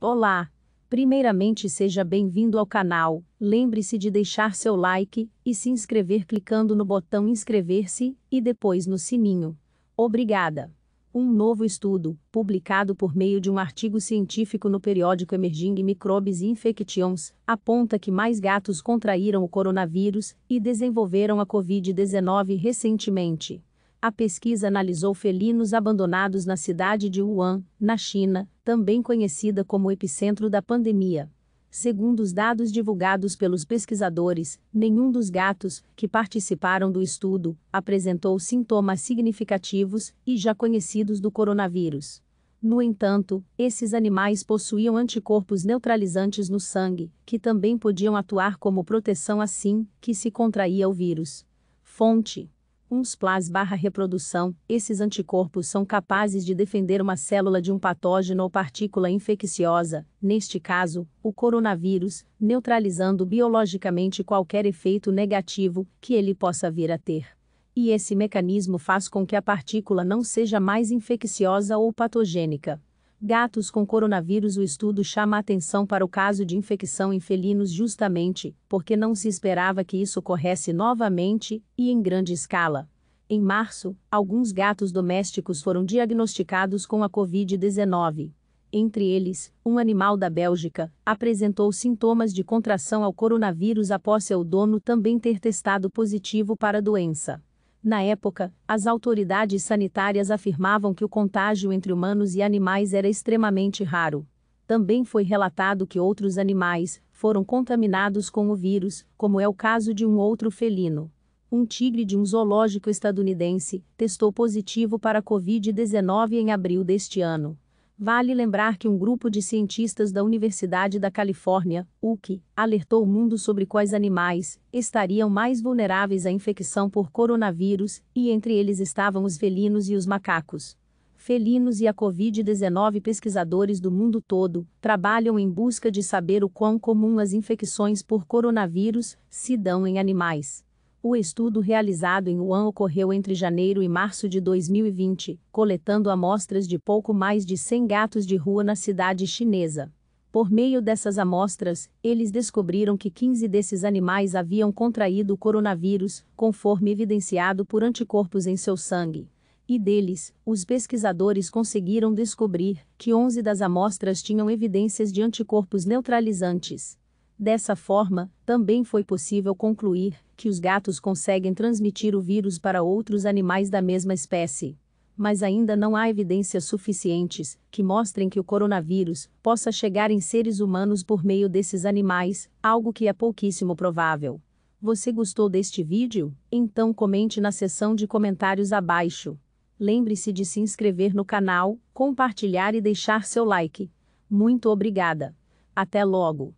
Olá! Primeiramente seja bem-vindo ao canal, lembre-se de deixar seu like e se inscrever clicando no botão inscrever-se e depois no sininho. Obrigada! Um novo estudo, publicado por meio de um artigo científico no periódico Emerging Microbes Infections, aponta que mais gatos contraíram o coronavírus e desenvolveram a Covid-19 recentemente. A pesquisa analisou felinos abandonados na cidade de Wuhan, na China, também conhecida como epicentro da pandemia. Segundo os dados divulgados pelos pesquisadores, nenhum dos gatos que participaram do estudo apresentou sintomas significativos e já conhecidos do coronavírus. No entanto, esses animais possuíam anticorpos neutralizantes no sangue, que também podiam atuar como proteção assim que se contraía o vírus. Fonte UNSPLAS barra reprodução, esses anticorpos são capazes de defender uma célula de um patógeno ou partícula infecciosa, neste caso, o coronavírus, neutralizando biologicamente qualquer efeito negativo que ele possa vir a ter. E esse mecanismo faz com que a partícula não seja mais infecciosa ou patogênica. Gatos com coronavírus O estudo chama atenção para o caso de infecção em felinos justamente porque não se esperava que isso ocorresse novamente e em grande escala. Em março, alguns gatos domésticos foram diagnosticados com a Covid-19. Entre eles, um animal da Bélgica apresentou sintomas de contração ao coronavírus após seu dono também ter testado positivo para a doença. Na época, as autoridades sanitárias afirmavam que o contágio entre humanos e animais era extremamente raro. Também foi relatado que outros animais foram contaminados com o vírus, como é o caso de um outro felino. Um tigre de um zoológico estadunidense testou positivo para a Covid-19 em abril deste ano. Vale lembrar que um grupo de cientistas da Universidade da Califórnia, UC, alertou o mundo sobre quais animais estariam mais vulneráveis à infecção por coronavírus, e entre eles estavam os felinos e os macacos. Felinos e a Covid-19 pesquisadores do mundo todo trabalham em busca de saber o quão comum as infecções por coronavírus se dão em animais. O estudo realizado em Wuhan ocorreu entre janeiro e março de 2020, coletando amostras de pouco mais de 100 gatos de rua na cidade chinesa. Por meio dessas amostras, eles descobriram que 15 desses animais haviam contraído o coronavírus, conforme evidenciado por anticorpos em seu sangue. E deles, os pesquisadores conseguiram descobrir que 11 das amostras tinham evidências de anticorpos neutralizantes. Dessa forma, também foi possível concluir que os gatos conseguem transmitir o vírus para outros animais da mesma espécie. Mas ainda não há evidências suficientes que mostrem que o coronavírus possa chegar em seres humanos por meio desses animais, algo que é pouquíssimo provável. Você gostou deste vídeo? Então comente na seção de comentários abaixo. Lembre-se de se inscrever no canal, compartilhar e deixar seu like. Muito obrigada. Até logo!